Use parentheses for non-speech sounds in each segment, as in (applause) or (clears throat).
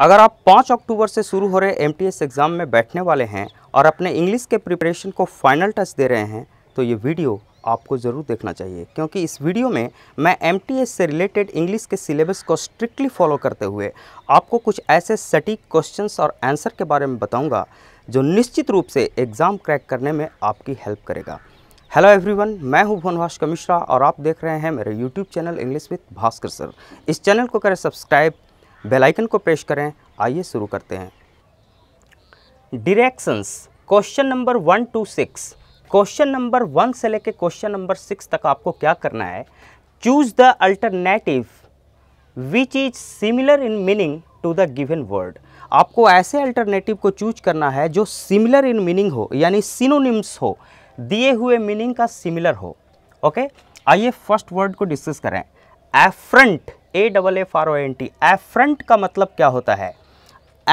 अगर आप 5 अक्टूबर से शुरू हो रहे एम एग्ज़ाम में बैठने वाले हैं और अपने इंग्लिश के प्रिपरेशन को फाइनल टच दे रहे हैं तो ये वीडियो आपको ज़रूर देखना चाहिए क्योंकि इस वीडियो में मैं एम से रिलेटेड इंग्लिश के सिलेबस को स्ट्रिक्टली फॉलो करते हुए आपको कुछ ऐसे सटीक क्वेश्चंस और आंसर के बारे में बताऊंगा जो निश्चित रूप से एग्ज़ाम क्रैक करने में आपकी हेल्प करेगा हेलो एवरीवन मैं हूं भुवन भास्कर मिश्रा और आप देख रहे हैं मेरे YouTube channel English with Bhaskar sir इस चैनल को करें सब्सक्राइब बेल आइकन को प्रेस करें आइए शुरू करते हैं directions question number one two six question number one से लेकर क्वेश्चन नंबर सिक्स तक आपको क्या करना है choose the alternative which is similar in meaning to the given word आपको ऐसे अल्टरनेटिव को चूज करना है जो सिमिलर इन मीनिंग हो यानी सिनोनिम्स हो दिए हुए मीनिंग का सिमिलर हो ओके आइए फर्स्ट वर्ड को डिस्कस करें affront A double F R O N T affront का मतलब क्या होता है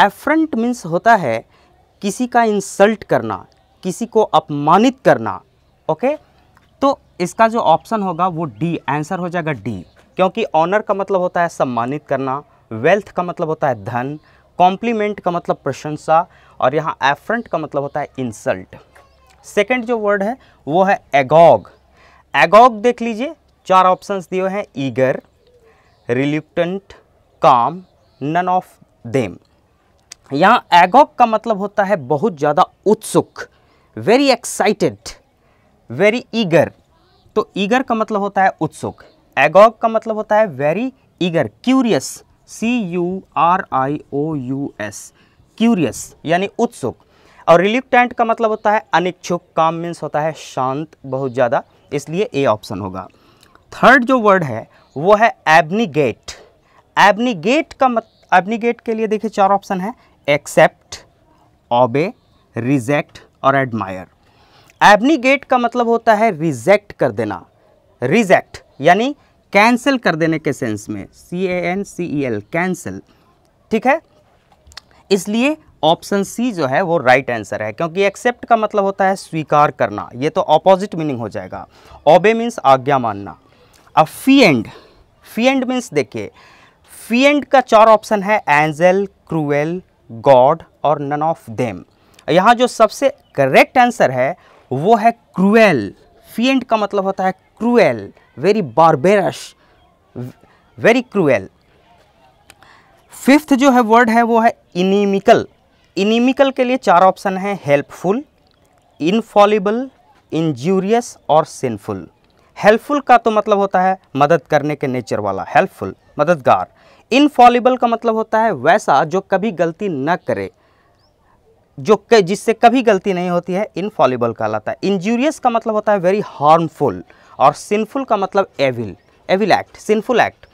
एफ्रंट मीन्स होता है किसी का इंसल्ट करना किसी को अपमानित करना ओके तो इसका जो ऑप्शन होगा वो डी आंसर हो जाएगा डी क्योंकि ऑनर का मतलब होता है सम्मानित करना वेल्थ का मतलब होता है धन कॉम्प्लीमेंट का मतलब प्रशंसा और यहाँ एफ्रंट का मतलब होता है इंसल्ट सेकेंड जो वर्ड है वो है एगॉग एगॉग देख लीजिए चार ऑप्शंस दिए हैं ईगर रिल्यूटेंट काम नन ऑफ देम यहाँ एगॉक का मतलब होता है बहुत ज़्यादा उत्सुक वेरी एक्साइटेड वेरी ईगर तो ईगर का मतलब होता है उत्सुक एगॉक का मतलब होता है very eager curious C U R I O U S curious यानी उत्सुक और रिलिप्टेंट का मतलब होता है अनिच्छुक काम मीन्स होता है शांत बहुत ज़्यादा इसलिए ए ऑप्शन होगा थर्ड जो वर्ड है वो है एबनीगेट एबनीगेट का मत एबनीगेट के लिए देखिए चार ऑप्शन है एक्सेप्ट ओबे रिजेक्ट और एडमायर एबनीगेट का मतलब होता है रिजेक्ट कर देना रिजेक्ट यानी कैंसिल कर देने के सेंस में C A N C E L cancel ठीक है इसलिए ऑप्शन सी जो है वो राइट right आंसर है क्योंकि एक्सेप्ट का मतलब होता है स्वीकार करना ये तो ऑपोजिट मीनिंग हो जाएगा ओबे मीन्स आज्ञा मानना अब fiend fiend means देखिए फी एंड का चार ऑप्शन है एंजल क्रूएल गॉड और नन ऑफ देम यहाँ जो सबसे करेक्ट आंसर है वो है क्रूएल फी एंड का मतलब होता है cruel very barbarous very cruel fifth जो है वर्ड है वो है इनिमिकल इनिमिकल के लिए चार ऑप्शन है हेल्पफुल इनफॉलिबल इंजूरियस और सिनफुल हेल्पफुल का तो मतलब होता है मदद करने के नेचर वाला हेल्पफुल मददगार इनफॉलिबल का मतलब होता है वैसा जो कभी गलती न करे जो के जिससे कभी गलती नहीं होती है इनफॉलिबल कहलाता है इंजूरियस का मतलब होता है वेरी हार्मफुल और सिंफुल का मतलब evil evil act sinful act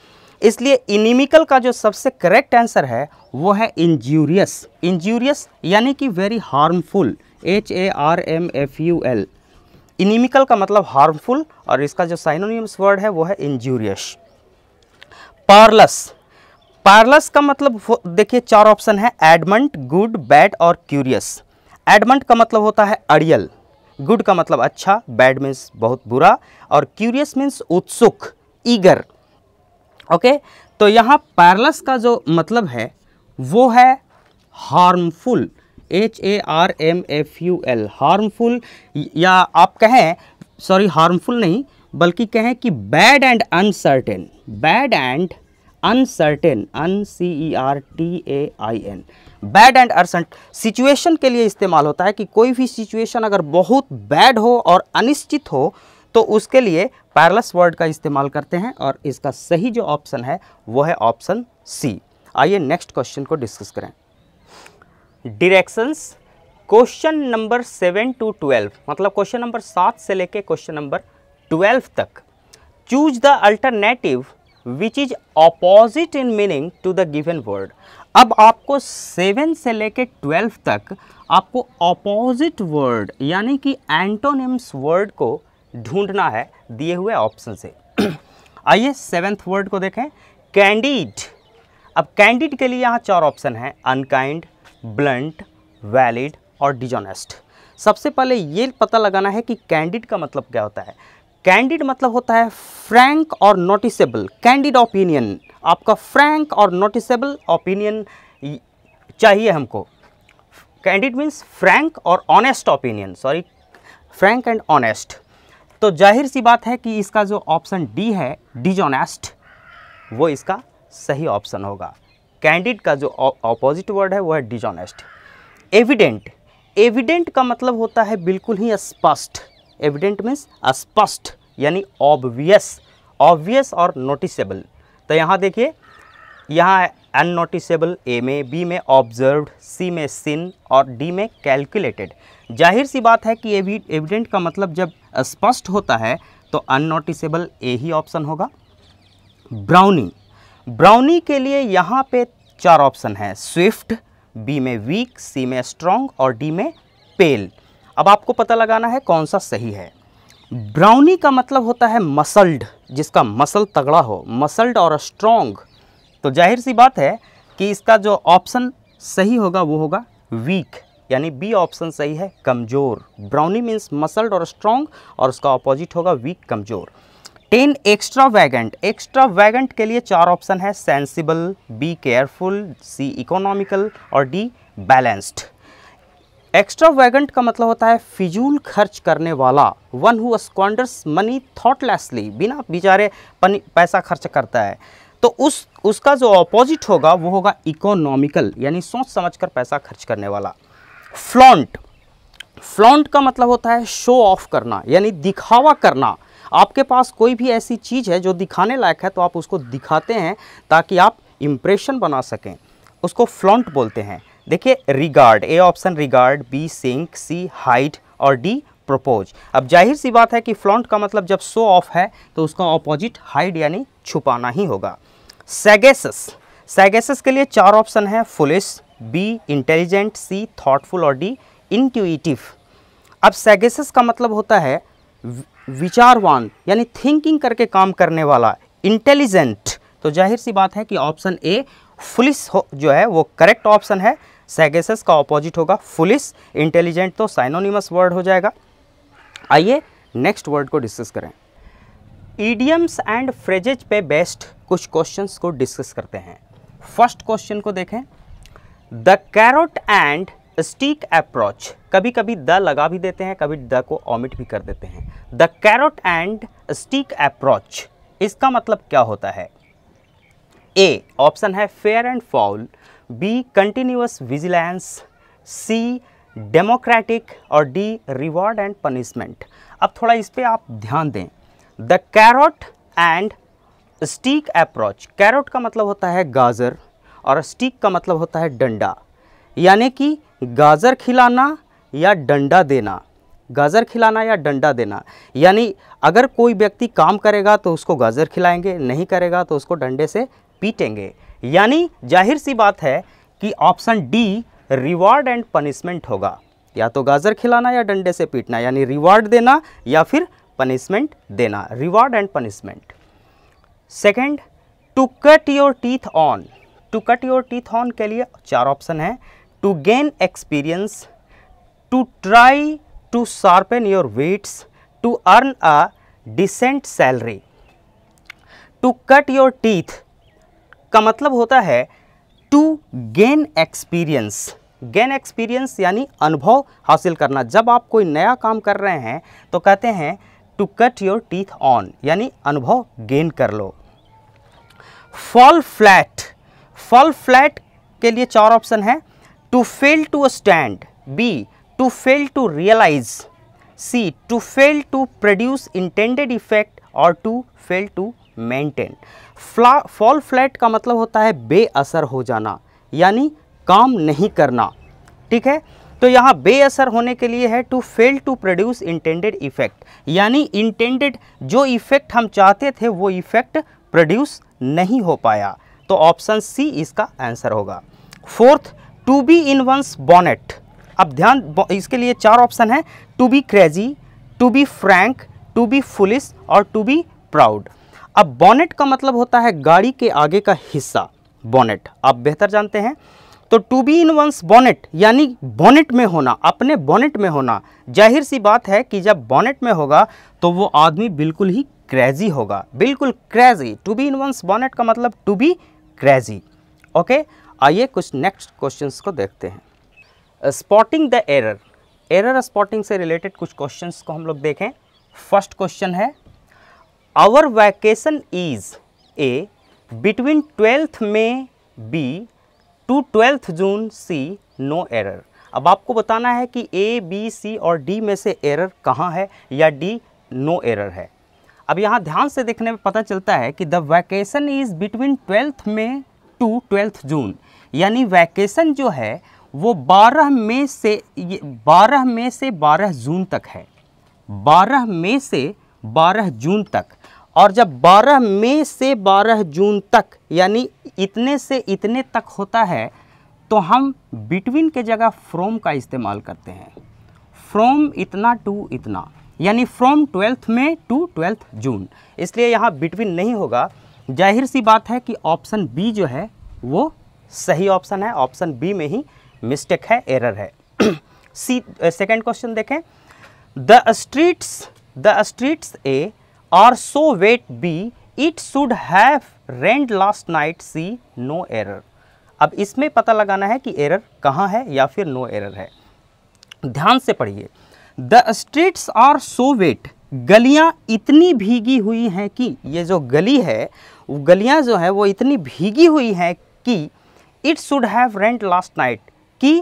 इसलिए इनिमिकल का जो सबसे करेक्ट आंसर है वो है इंजूरियस इंजूरियस यानी कि very harmful H A R M F U L inimical का मतलब हार्मफुल और इसका जो साइनोनियम्स वर्ड है वो है इंजूरियस पार्लस पार्लस का मतलब देखिए चार ऑप्शन है एडमंट गुड बैड और क्यूरियस एडमंट का मतलब होता है अड़ियल गुड का मतलब अच्छा बैड मीन्स बहुत बुरा और क्यूरियस मीन्स उत्सुक ईगर ओके तो यहाँ पैरलस का जो मतलब है वो है harmful H A R M F U L harmful या आप कहें सॉरी हार्मफुल नहीं बल्कि कहें कि bad and uncertain bad and uncertain un C E R T A I N bad and अर्सेंट सिचुएशन के लिए इस्तेमाल होता है कि कोई भी सिचुएशन अगर बहुत बैड हो और अनिश्चित हो तो उसके लिए पैरलस वर्ड का इस्तेमाल करते हैं और इसका सही जो ऑप्शन है वो है ऑप्शन सी आइए नेक्स्ट क्वेश्चन को डिस्कस करें directions question number seven to twelve मतलब क्वेश्चन नंबर सात से लेके क्वेश्चन नंबर ट्वेल्व तक choose the alternative which is opposite in meaning to the given word अब आपको सेवन से लेके ट्वेल्व तक आपको अपोजिट वर्ड यानी कि एंटोनिम्स वर्ड को ढूंढना है दिए हुए ऑप्शन से (clears throat) आइए सेवेंथ वर्ड को देखें कैंडिड अब कैंडिड के लिए यहाँ चार ऑप्शन हैं अनकाइंड ब्लंट वैलिड और डिजोनेस्ट सबसे पहले ये पता लगाना है कि कैंडिड का मतलब क्या होता है कैंडिड मतलब होता है फ्रैंक और नोटिसेबल कैंडिड ओपिनियन आपका फ्रैंक और नोटिसेबल ओपिनियन चाहिए हमको कैंडिड मीन्स फ्रैंक और honest opinion sorry frank and honest तो जाहिर सी बात है कि इसका जो ऑप्शन डी है डिजोनेस्ट वो इसका सही ऑप्शन होगा कैंडिड का जो ऑपोजिट वर्ड है वो है डिजॉनेस्ट एविडेंट एविडेंट का मतलब होता है बिल्कुल ही स्पष्ट एविडेंट मीन्स स्पष्ट यानी ऑब्वियस ऑब्वियस और नोटिसेबल तो यहाँ देखिए यहाँ अननोटिसेबल ए में बी में ऑब्जर्व्ड सी में सिन और डी में कैलकुलेटेड जाहिर सी बात है कि एविडेंट का मतलब जब स्पष्ट होता है तो अननोटिसेबल ए ही ऑप्शन होगा ब्राउनिंग ब्राउनी के लिए यहाँ पे चार ऑप्शन है स्विफ्ट बी में वीक सी में स्ट्रॉन्ग और डी में पेल अब आपको पता लगाना है कौन सा सही है ब्राउनी का मतलब होता है मसल्ड जिसका मसल तगड़ा हो मसल्ड और स्ट्रॉन्ग तो जाहिर सी बात है कि इसका जो ऑप्शन सही होगा वो होगा वीक यानी बी ऑप्शन सही है कमज़ोर ब्राउनी मीन्स मसल्ड और स्ट्रॉन्ग और उसका ऑपोजिट होगा वीक कमज़ोर ten extravagant extravagant के लिए चार ऑप्शन है sensible B careful C economical और डी बैलेंस्ड एक्स्ट्रा वैगेंट का मतलब होता है फिजूल खर्च करने वाला one who squanders money thoughtlessly बिना बेचारे पैसा खर्च करता है तो उस उसका जो ऑपोजिट होगा वो होगा इकोनॉमिकल यानी सोच समझ कर पैसा खर्च करने वाला फ्लॉन्ट फ्लॉन्ट का मतलब होता है शो ऑफ करना यानी दिखावा करना आपके पास कोई भी ऐसी चीज़ है जो दिखाने लायक है तो आप उसको दिखाते हैं ताकि आप इम्प्रेशन बना सकें उसको फ्लॉन्ट बोलते हैं देखिए regard A option regard B sink C height और डी प्रपोज अब जाहिर सी बात है कि फ्लॉन्ट का मतलब जब शो ऑफ है तो उसका ऑपोजिट हाइड यानी छुपाना ही होगा सैगेसस सैगेसस के लिए चार ऑप्शन है foolish B intelligent C thoughtful और डी इंट्यूटिव अब सैगेसस का मतलब होता है विचारवान यानी थिंकिंग करके काम करने वाला इंटेलिजेंट तो जाहिर सी बात है कि ऑप्शन ए फुलिस जो है वो करेक्ट ऑप्शन है सैगेसस का ऑपोजिट होगा फुलिस इंटेलिजेंट तो साइनोनिमस वर्ड हो जाएगा आइए नेक्स्ट वर्ड को डिस्कस करें ईडियम्स एंड फ्रेजेज पे बेस्ट कुछ क्वेश्चंस को डिस्कस करते हैं फर्स्ट क्वेश्चन को देखें the carrot and stick approach कभी कभी द लगा भी देते हैं कभी द को ऑमिट भी कर देते हैं the carrot and stick approach इसका मतलब क्या होता है ए ऑप्शन है fair and foul B continuous vigilance C democratic और डी रिवॉर्ड एंड पनिशमेंट अब थोड़ा इस पर आप ध्यान दें the carrot and stick approach carrot का मतलब होता है गाजर और स्टीक का मतलब होता है डंडा यानी कि गाजर खिलाना या डंडा देना गाजर खिलाना या डंडा देना यानी अगर कोई व्यक्ति काम करेगा तो उसको गाजर खिलाएंगे नहीं करेगा तो उसको डंडे से पीटेंगे यानी जाहिर सी बात है कि option D reward and punishment होगा या तो गाजर खिलाना या डंडे से पीटना यानी रिवार्ड देना या फिर पनिशमेंट देना reward and punishment second to cut your teeth on to cut your teeth on के लिए चार ऑप्शन है to gain experience, to try to sharpen your wits, to earn a decent salary. To cut your teeth का मतलब होता है to gain experience gain experience यानी अनुभव हासिल करना जब आप कोई नया काम कर रहे हैं तो कहते हैं to cut your teeth on यानी अनुभव गेन कर लो फॉल फ्लैट फॉल फ्लैट के लिए चार ऑप्शन है to fail to stand b to fail to realize c to fail to produce intended effect और to fail to maintain fall flat का मतलब होता है बेअसर हो जाना यानी काम नहीं करना ठीक है तो यहाँ बेअसर होने के लिए है to fail to produce intended effect यानी इंटेंडेड जो इफ़ेक्ट हम चाहते थे वो इफ़ेक्ट प्रोड्यूस नहीं हो पाया तो ऑप्शन सी इसका आंसर होगा fourth to be in one's bonnet अब ध्यान इसके लिए चार ऑप्शन है to be crazy to be frank to be foolish और टू बी प्राउड अब बॉनेट का मतलब होता है गाड़ी के आगे का हिस्सा बॉनेट आप बेहतर जानते हैं तो to be in one's bonnet यानी बॉनेट में होना अपने बॉनेट में होना जाहिर सी बात है कि जब बॉनेट में होगा तो वो आदमी बिल्कुल ही क्रेजी होगा बिल्कुल crazy to be in one's bonnet का मतलब टू बी क्रेजी ओके आइए कुछ नेक्स्ट क्वेश्चंस को देखते हैं spotting the error error spotting से रिलेटेड कुछ क्वेश्चंस को हम लोग देखें फर्स्ट क्वेश्चन है our vacation is A between twelfth May B to twelfth June C no error अब आपको बताना है कि ए बी सी और डी में से एरर कहाँ है या डी नो एरर है अब यहाँ ध्यान से देखने में पता चलता है कि the vacation is between twelfth May to twelfth June यानी वैकेशन जो है वो 12 मई से बारह 12 मई से 12 जून तक है 12 मई से 12 जून तक और जब 12 मई से 12 जून तक यानी इतने से इतने तक होता है तो हम बिटवीन के जगह फ्रॉम का इस्तेमाल करते हैं फ्रॉम इतना टू इतना यानी from twelfth May to twelfth June इसलिए यहाँ बिटवीन नहीं होगा जाहिर सी बात है कि ऑप्शन बी जो है वो सही ऑप्शन है ऑप्शन बी में ही मिस्टेक है एरर है (clears throat) सी सेकेंड क्वेश्चन देखें the streets the streets A are so wet B it should have rained last night C no error अब इसमें पता लगाना है कि एरर कहाँ है या फिर नो एरर है ध्यान से पढ़िए the streets are so wet गलियाँ इतनी भीगी हुई हैं कि ये जो गली है गलियाँ जो है वो इतनी भीगी हुई हैं कि it should have rained last night कि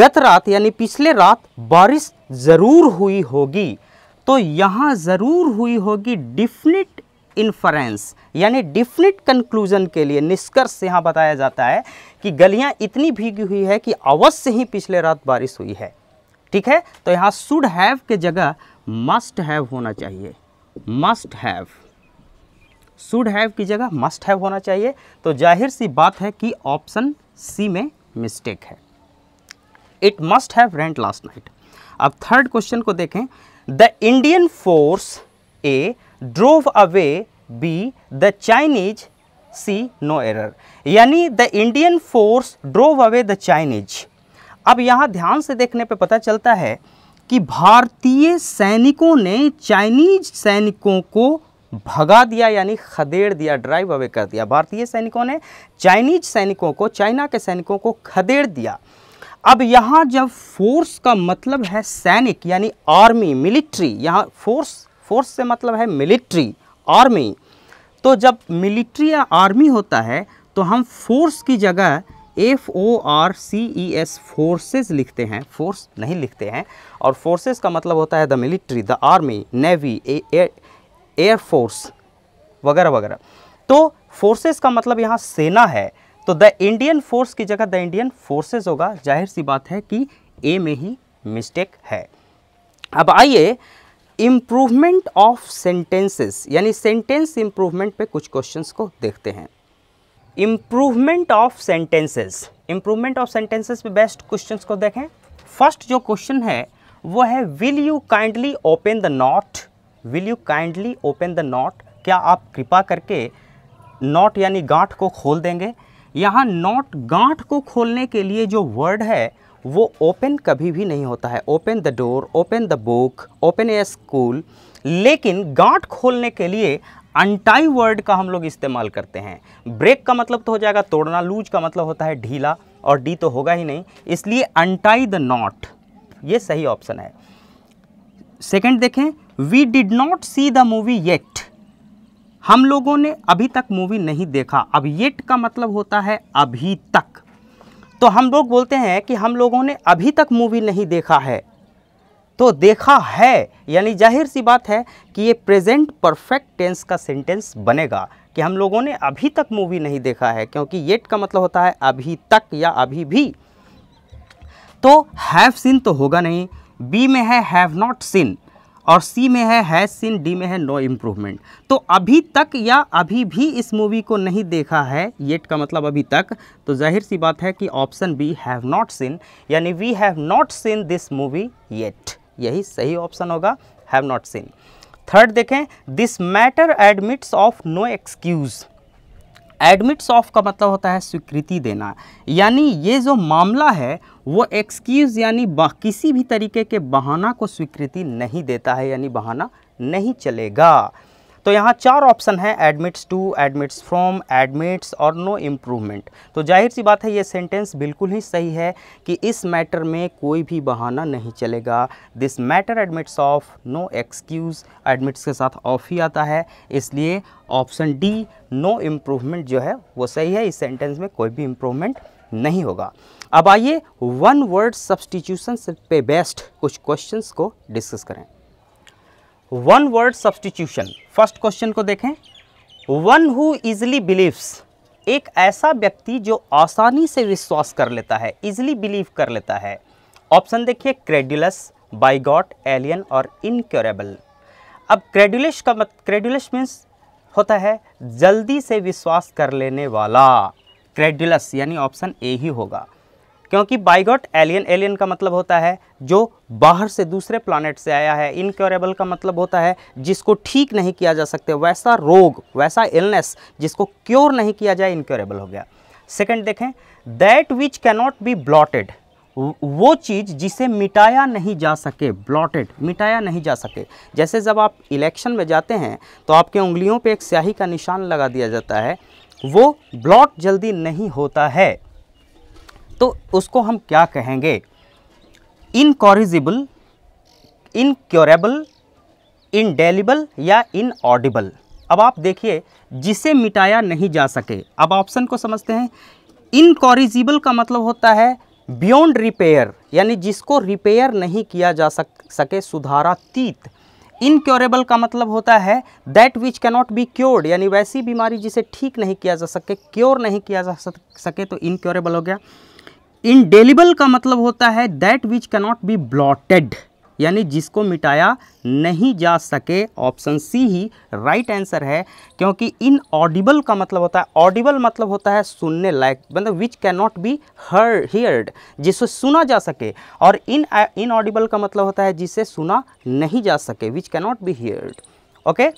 गत रात यानी पिछले रात बारिश ज़रूर हुई होगी तो यहाँ ज़रूर हुई होगी डिफिनिट इन्फ्रेंस यानी डिफिनिट कंक्लूजन के लिए निष्कर्ष यहाँ बताया जाता है कि गलियाँ इतनी भीगी हुई है कि अवश्य ही पिछले रात बारिश हुई है ठीक है तो यहाँ शुड हैव के जगह मस्ट हैव होना चाहिए मस्ट हैव शुड हैव की जगह मस्ट हैव होना चाहिए तो जाहिर सी बात है कि ऑप्शन सी में मिस्टेक है it must have rained last night अब थर्ड क्वेश्चन को देखें the Indian force A drove away B the Chinese C no error यानी the Indian force drove away the Chinese अब यहाँ ध्यान से देखने पे पता चलता है कि भारतीय सैनिकों ने चाइनीज सैनिकों को भगा दिया यानी खदेड़ दिया ड्राइव अवे कर दिया भारतीय सैनिकों ने चाइनीज सैनिकों को चाइना के सैनिकों को खदेड़ दिया अब यहाँ जब फोर्स का मतलब है सैनिक यानी आर्मी मिलिट्री यहाँ फोर्स फोर्स से मतलब है मिलिट्री आर्मी तो जब मिलिट्री या आर्मी होता है तो हम फोर्स की जगह F O R C E S forces लिखते हैं फोर्स नहीं लिखते हैं और फोर्सेज का मतलब होता है the military the army navy air force वगैरह वगैरह तो फोर्सेस का मतलब यहाँ सेना है तो द इंडियन फोर्स की जगह द इंडियन फोर्सेस होगा जाहिर सी बात है कि ए में ही मिस्टेक है अब आइए इम्प्रूवमेंट ऑफ सेंटेंसेस यानी सेंटेंस इम्प्रूवमेंट पे कुछ क्वेश्चंस को देखते हैं improvement of sentences improvement of sentences पे बेस्ट क्वेश्चन को देखें फर्स्ट जो क्वेश्चन है वो है will you kindly open the knot will you kindly open the knot क्या आप कृपा करके नॉट यानी गांठ को खोल देंगे यहाँ नॉट गांठ को खोलने के लिए जो वर्ड है वो ओपन कभी भी नहीं होता है open the door open the book open a school लेकिन गांठ खोलने के लिए अनटाई वर्ड का हम लोग इस्तेमाल करते हैं ब्रेक का मतलब तो हो जाएगा तोड़ना लूज का मतलब होता है ढीला और डी तो होगा ही नहीं इसलिए अनटाई द नॉट ये सही ऑप्शन है सेकंड देखें we did not see the movie yet हम लोगों ने अभी तक मूवी नहीं देखा अब येट का मतलब होता है अभी तक तो हम लोग बोलते हैं कि हम लोगों ने अभी तक मूवी नहीं देखा है तो देखा है यानी जाहिर सी बात है कि ये प्रेजेंट परफेक्ट टेंस का सेंटेंस बनेगा कि हम लोगों ने अभी तक मूवी नहीं देखा है क्योंकि येट का मतलब होता है अभी तक या अभी भी तो हैव सीन तो होगा नहीं बी में है हैव नॉट सीन और सी में है हैज सीन डी में है नो इम्प्रूवमेंट तो अभी तक या अभी भी इस मूवी को नहीं देखा है येट का मतलब अभी तक तो जाहिर सी बात है कि option B have not seen यानी we have not seen this movie yet यही सही ऑप्शन होगा हैव नॉट सीन थर्ड देखें this matter admits of no excuse admits of का मतलब होता है स्वीकृति देना यानी ये जो मामला है वो एक्सक्यूज़ यानी किसी भी तरीके के बहाना को स्वीकृति नहीं देता है यानी बहाना नहीं चलेगा तो यहाँ चार ऑप्शन है admits to admits from admits और नो इम्प्रूवमेंट तो जाहिर सी बात है ये सेंटेंस बिल्कुल ही सही है कि इस मैटर में कोई भी बहाना नहीं चलेगा this matter admits of no excuse admits के साथ ऑफ ही आता है इसलिए ऑप्शन डी नो इम्प्रूवमेंट जो है वो सही है इस सेंटेंस में कोई भी इम्प्रूवमेंट नहीं होगा अब आइए वन वर्ड सब्सटीट्यूशन पे बेस्ट कुछ क्वेश्चंस को डिस्कस करें one word substitution first question को देखें वन हु इजली बिलीव्स एक ऐसा व्यक्ति जो आसानी से विश्वास कर लेता है इजली बिलीव कर लेता है ऑप्शन देखिए क्रेडुलस बाईगॉट एलियन और इनक्योरेबल अब क्रेडुलस का मत क्रेडुलस मीन्स होता है जल्दी से विश्वास कर लेने वाला क्रेडुलस यानी ऑप्शन ए ही होगा क्योंकि बाइगॉट एलियन एलियन का मतलब होता है जो बाहर से दूसरे प्लानट से आया है इनक्योरेबल का मतलब होता है जिसको ठीक नहीं किया जा सकते वैसा रोग वैसा इलनेस जिसको क्योर नहीं किया जाए इनक्योरेबल हो गया सेकेंड देखें that which cannot be blotted वो चीज़ जिसे मिटाया नहीं जा सके ब्लॉटेड मिटाया नहीं जा सके जैसे जब आप इलेक्शन में जाते हैं तो आपके उंगलियों पे एक स्याही का निशान लगा दिया जाता है वो ब्लॉट जल्दी नहीं होता है तो उसको हम क्या कहेंगे इनकॉरिजिबल इनक्योरेबल इनडेलिबल या इनऑडिबल अब आप देखिए जिसे मिटाया नहीं जा सके अब ऑप्शन को समझते हैं इनकॉरिजिबल का मतलब होता है बियॉन्ड रिपेयर यानी जिसको रिपेयर नहीं किया जा सक सके सुधारातीत इनक्योरेबल का मतलब होता है that which cannot be cured यानी वैसी बीमारी जिसे ठीक नहीं किया जा सके क्योर नहीं किया जा सके तो इनक्योरेबल हो गया इनडेलिबल का मतलब होता है that which cannot be blotted यानी जिसको मिटाया नहीं जा सके ऑप्शन सी ही राइट आंसर है क्योंकि इन ऑडिबल का मतलब होता है ऑडिबल मतलब होता है सुनने लायक मतलब which can not be her heard जिसे सुना जा सके और इन इन ऑडिबल का मतलब होता है जिसे सुना नहीं जा सके which can not be heard okay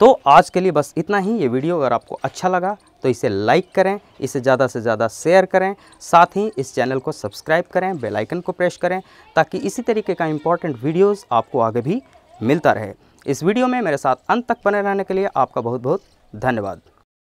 तो आज के लिए बस इतना ही ये वीडियो अगर आपको अच्छा लगा तो इसे लाइक करें इसे ज़्यादा से ज़्यादा शेयर करें साथ ही इस चैनल को सब्सक्राइब करें बेल आइकन को प्रेस करें ताकि इसी तरीके का इंपॉर्टेंट वीडियोस आपको आगे भी मिलता रहे इस वीडियो में मेरे साथ अंत तक बने रहने के लिए आपका बहुत बहुत धन्यवाद